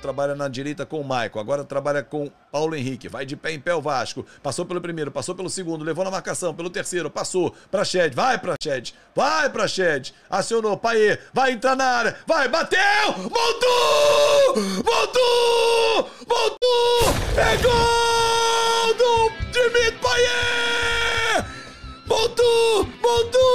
trabalha na direita com o Maico, agora trabalha com Paulo Henrique, vai de pé em pé o Vasco, passou pelo primeiro, passou pelo segundo, levou na marcação, pelo terceiro, passou pra Shed, vai pra Shed, vai pra Shed, acionou, Paê, vai entrar na área, vai, bateu, voltou, voltou, voltou, é gol do Dimitri Paê, voltou, voltou,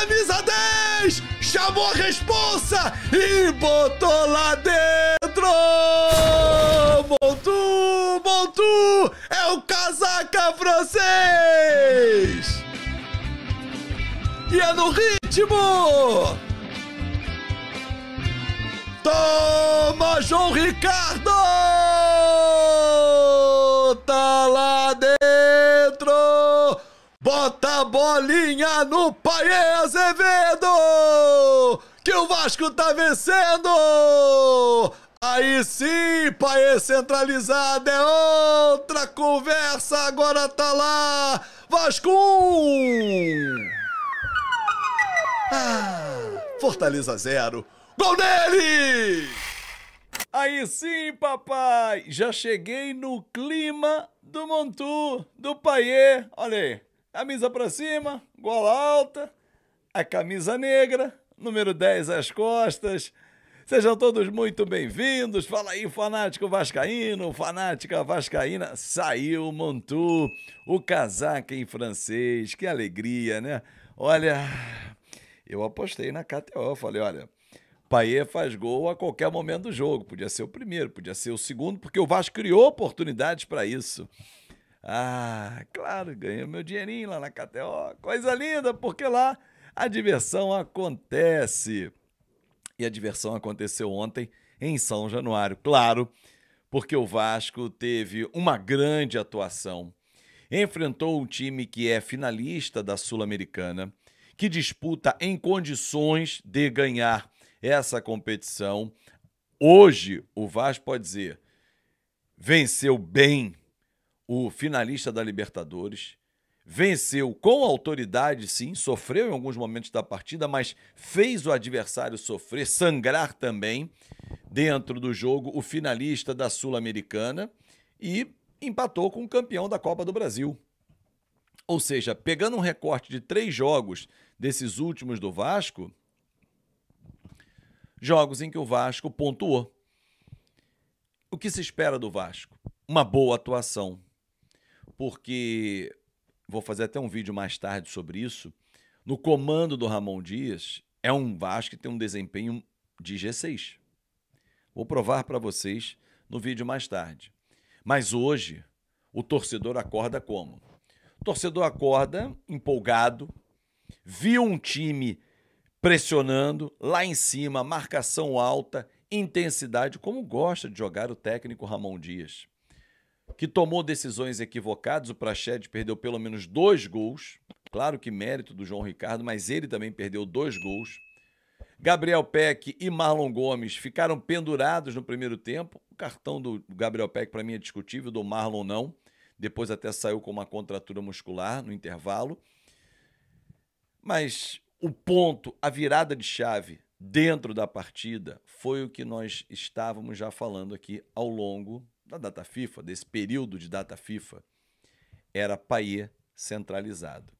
camisa 10, chamou a responsa e botou lá dentro! Montu, Montu, é o casaca francês! E é no ritmo! Toma, João Ricardo! a bolinha no Paê Azevedo! Que o Vasco tá vencendo! Aí sim, Paê centralizado é outra conversa, agora tá lá! Vasco 1! Ah, Fortaleza 0. Gol dele! Aí sim, papai! Já cheguei no clima do Montu, do Paê. Olha aí. Camisa para cima, gola alta, a camisa negra, número 10 às costas. Sejam todos muito bem-vindos. Fala aí, fanático vascaíno, fanática vascaína. Saiu Montu, o casaca em francês. Que alegria, né? Olha, eu apostei na KTO, falei, olha, Paê faz gol a qualquer momento do jogo. Podia ser o primeiro, podia ser o segundo, porque o Vasco criou oportunidades para isso. Ah, claro, ganhei meu dinheirinho lá na KTO. Coisa linda, porque lá a diversão acontece. E a diversão aconteceu ontem em São Januário, claro, porque o Vasco teve uma grande atuação. Enfrentou um time que é finalista da Sul-Americana, que disputa em condições de ganhar essa competição. Hoje, o Vasco pode dizer, venceu bem o finalista da Libertadores. Venceu com autoridade, sim, sofreu em alguns momentos da partida, mas fez o adversário sofrer, sangrar também dentro do jogo, o finalista da Sul-Americana e empatou com o campeão da Copa do Brasil. Ou seja, pegando um recorte de três jogos desses últimos do Vasco, jogos em que o Vasco pontuou. O que se espera do Vasco? Uma boa atuação porque vou fazer até um vídeo mais tarde sobre isso. No comando do Ramon Dias, é um Vasco que tem um desempenho de G6. Vou provar para vocês no vídeo mais tarde. Mas hoje, o torcedor acorda como? O torcedor acorda empolgado, viu um time pressionando lá em cima, marcação alta, intensidade, como gosta de jogar o técnico Ramon Dias que tomou decisões equivocadas. O Prached perdeu pelo menos dois gols. Claro que mérito do João Ricardo, mas ele também perdeu dois gols. Gabriel Peck e Marlon Gomes ficaram pendurados no primeiro tempo. O cartão do Gabriel Peck para mim é discutível, do Marlon não. Depois até saiu com uma contratura muscular no intervalo. Mas o ponto, a virada de chave dentro da partida foi o que nós estávamos já falando aqui ao longo da data FIFA, desse período de data FIFA, era Paier centralizado.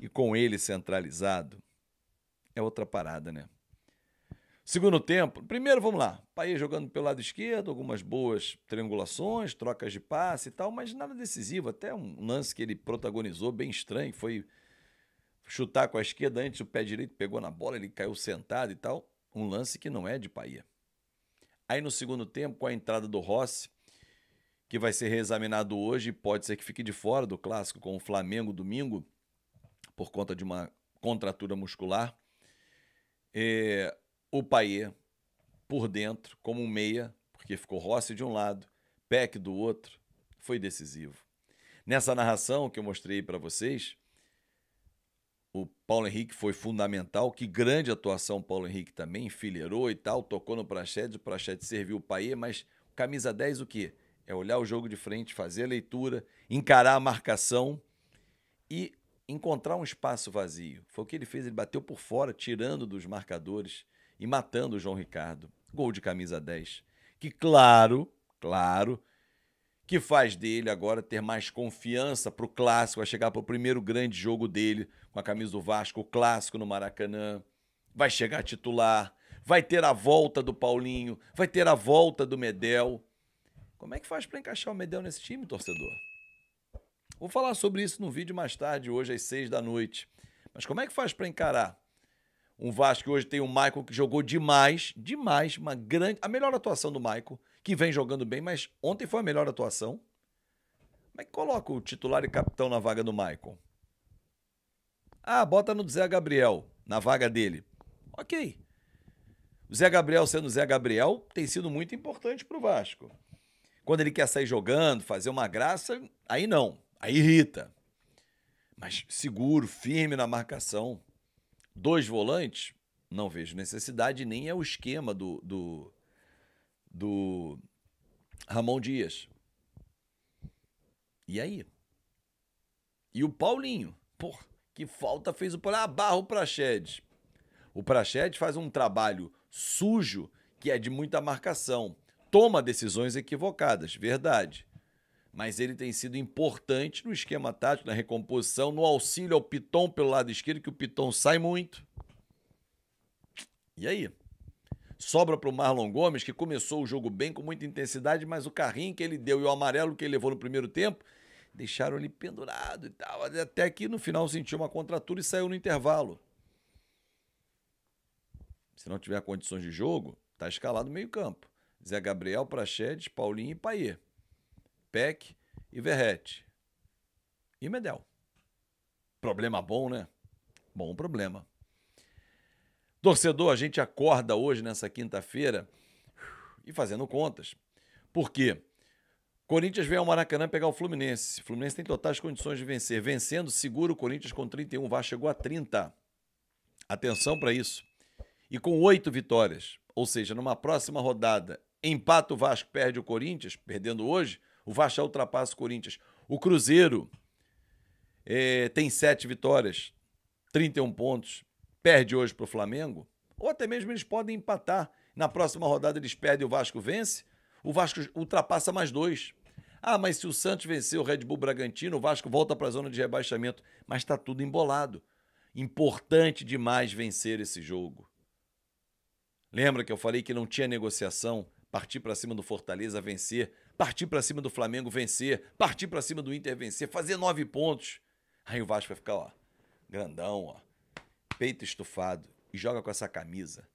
E com ele centralizado, é outra parada, né? Segundo tempo, primeiro vamos lá, Paier jogando pelo lado esquerdo, algumas boas triangulações, trocas de passe e tal, mas nada decisivo, até um lance que ele protagonizou bem estranho, foi chutar com a esquerda antes, o pé direito pegou na bola, ele caiu sentado e tal, um lance que não é de Paier. Aí no segundo tempo, com a entrada do Rossi, que vai ser reexaminado hoje, pode ser que fique de fora do clássico com o Flamengo domingo, por conta de uma contratura muscular. É, o Paier por dentro, como um meia, porque ficou Rossi de um lado, Peck do outro, foi decisivo. Nessa narração que eu mostrei para vocês, o Paulo Henrique foi fundamental, que grande atuação o Paulo Henrique também, enfileirou e tal, tocou no Prachete, o Prachete serviu o Paier mas camisa 10 o quê? É olhar o jogo de frente, fazer a leitura, encarar a marcação e encontrar um espaço vazio. Foi o que ele fez, ele bateu por fora, tirando dos marcadores e matando o João Ricardo. Gol de camisa 10. Que claro, claro, que faz dele agora ter mais confiança para o clássico, vai chegar para o primeiro grande jogo dele com a camisa do Vasco, o clássico no Maracanã. Vai chegar titular, vai ter a volta do Paulinho, vai ter a volta do Medel. Como é que faz para encaixar o Medel nesse time, torcedor? Vou falar sobre isso no vídeo mais tarde, hoje às seis da noite. Mas como é que faz para encarar um Vasco que hoje tem o um Michael que jogou demais, demais, uma grande, a melhor atuação do Michael, que vem jogando bem, mas ontem foi a melhor atuação. Como é que coloca o titular e capitão na vaga do Michael? Ah, bota no Zé Gabriel, na vaga dele. Ok. O Zé Gabriel sendo Zé Gabriel tem sido muito importante para o Vasco. Quando ele quer sair jogando, fazer uma graça, aí não, aí irrita. Mas seguro, firme na marcação. Dois volantes, não vejo necessidade, nem é o esquema do, do, do Ramon Dias. E aí? E o Paulinho? Por que falta fez o Paulinho? Ah, barra o Prachedes. O Prachedes faz um trabalho sujo que é de muita marcação toma decisões equivocadas, verdade. Mas ele tem sido importante no esquema tático, na recomposição, no auxílio ao Piton pelo lado esquerdo, que o Piton sai muito. E aí? Sobra para o Marlon Gomes, que começou o jogo bem, com muita intensidade, mas o carrinho que ele deu e o amarelo que ele levou no primeiro tempo deixaram ele pendurado e tal. Até que no final sentiu uma contratura e saiu no intervalo. Se não tiver condições de jogo, está escalado meio-campo. Zé Gabriel, Praxedes, Paulinho e Paier. Peck e Verrete. E Medel. Problema bom, né? Bom problema. Torcedor, a gente acorda hoje, nessa quinta-feira, e fazendo contas. Por quê? Corinthians vem ao Maracanã pegar o Fluminense. O Fluminense tem totais condições de vencer. Vencendo, segura o Corinthians com 31. Vá chegou a 30. Atenção para isso. E com oito vitórias. Ou seja, numa próxima rodada empata o Vasco, perde o Corinthians, perdendo hoje, o Vasco ultrapassa o Corinthians. O Cruzeiro é, tem sete vitórias, 31 pontos, perde hoje para o Flamengo, ou até mesmo eles podem empatar. Na próxima rodada eles perdem, o Vasco vence, o Vasco ultrapassa mais dois. Ah, mas se o Santos vencer o Red Bull Bragantino, o Vasco volta para a zona de rebaixamento. Mas está tudo embolado. Importante demais vencer esse jogo. Lembra que eu falei que não tinha negociação? partir para cima do Fortaleza, vencer, partir para cima do Flamengo, vencer, partir para cima do Inter, vencer, fazer nove pontos. Aí o Vasco vai ficar, ó, grandão, ó, peito estufado e joga com essa camisa.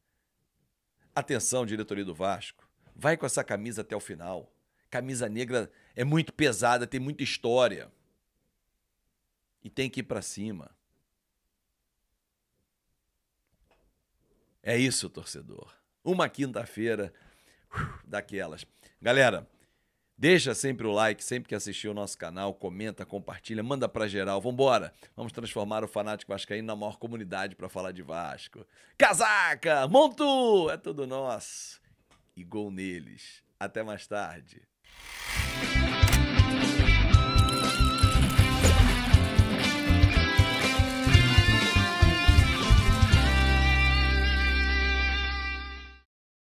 Atenção, diretoria do Vasco, vai com essa camisa até o final. Camisa negra é muito pesada, tem muita história. E tem que ir para cima. É isso, torcedor. Uma quinta-feira daquelas. Galera, deixa sempre o like, sempre que assistir o nosso canal, comenta, compartilha, manda pra geral. Vambora! Vamos transformar o Fanático Vascaíno na maior comunidade para falar de Vasco. Casaca! Montu! É tudo nosso! E gol neles. Até mais tarde.